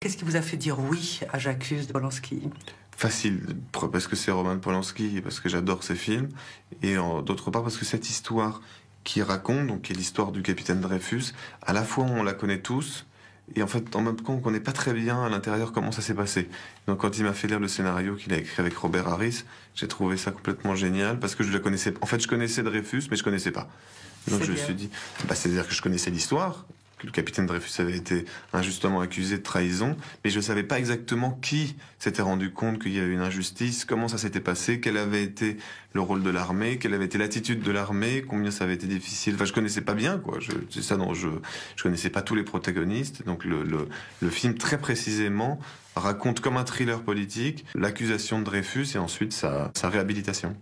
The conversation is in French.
Qu'est-ce qui vous a fait dire oui à J'accuse de Polanski Facile, parce que c'est Roman Polanski, parce que j'adore ses films, et d'autre part parce que cette histoire qu'il raconte, donc qui est l'histoire du capitaine Dreyfus, à la fois on la connaît tous, et en fait, en même temps, on ne connaît pas très bien à l'intérieur comment ça s'est passé. Donc, quand il m'a fait lire le scénario qu'il a écrit avec Robert Harris, j'ai trouvé ça complètement génial parce que je le connaissais. En fait, je connaissais Dreyfus, mais je ne connaissais pas. Donc, je me suis dit, bah, c'est-à-dire que je connaissais l'histoire, que le capitaine Dreyfus avait été injustement accusé de trahison, mais je ne savais pas exactement qui s'était rendu compte qu'il y avait une injustice, comment ça s'était passé, quel avait été le rôle de l'armée, quelle avait été l'attitude de l'armée, combien ça avait été difficile. Enfin, je connaissais pas bien, quoi. C'est ça dont je je connaissais pas tous les protagonistes. Donc le, le, le film très précisément raconte comme un thriller politique l'accusation de Dreyfus et ensuite sa, sa réhabilitation.